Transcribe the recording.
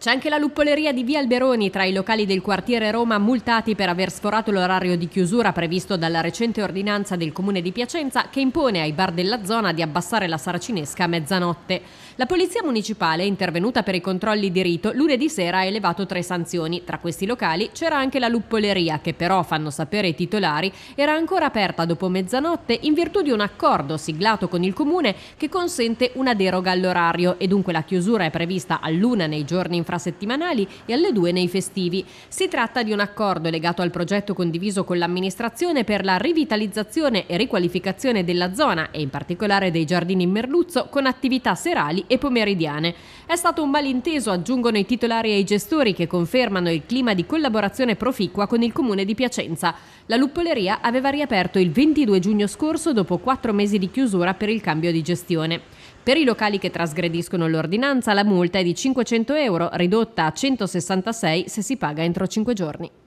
C'è anche la luppoleria di Via Alberoni tra i locali del quartiere Roma multati per aver sforato l'orario di chiusura previsto dalla recente ordinanza del comune di Piacenza che impone ai bar della zona di abbassare la saracinesca a mezzanotte. La polizia municipale intervenuta per i controlli di rito lunedì sera ha elevato tre sanzioni. Tra questi locali c'era anche la luppoleria che però, fanno sapere i titolari, era ancora aperta dopo mezzanotte in virtù di un accordo siglato con il comune che consente una deroga all'orario e dunque la chiusura è prevista a luna nei giorni in infrasettimanali e alle due nei festivi. Si tratta di un accordo legato al progetto condiviso con l'amministrazione per la rivitalizzazione e riqualificazione della zona e in particolare dei giardini in merluzzo con attività serali e pomeridiane. È stato un malinteso, aggiungono i titolari e i gestori che confermano il clima di collaborazione proficua con il comune di Piacenza. La luppoleria aveva riaperto il 22 giugno scorso dopo quattro mesi di chiusura per il cambio di gestione. Per i locali che trasgrediscono l'ordinanza la multa è di 500 euro, ridotta a 166 se si paga entro 5 giorni.